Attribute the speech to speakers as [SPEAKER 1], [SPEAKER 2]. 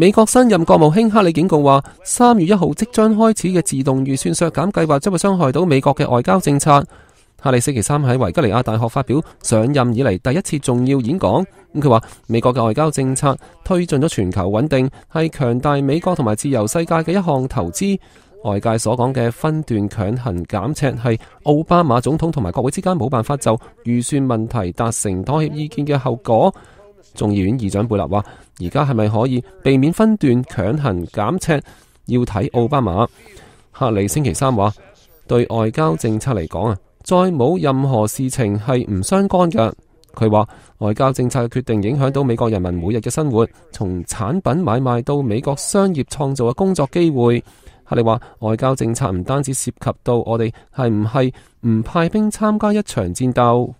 [SPEAKER 1] 美国新任国务卿哈里警告话，三月一号即将开始嘅自动预算削减计划将会伤害到美国嘅外交政策。哈里星期三喺维吉尼亚大学发表上任以嚟第一次重要演讲，咁佢话美国嘅外交政策推进咗全球稳定，系强大美国同埋自由世界嘅一项投资。外界所讲嘅分段强行减赤系奥巴马总统同埋国会之间冇办法就预算问题达成妥协意见嘅后果。众议院议长贝纳话：而家系咪可以避免分段强行减赤？要睇奥巴马。克里星期三话：对外交政策嚟讲啊，再冇任何事情系唔相干嘅。佢话外交政策嘅决定影响到美国人民每日嘅生活，从产品买卖到美国商业创造嘅工作机会。克里话：外交政策唔单止涉及到我哋系唔系唔派兵参加一场战斗。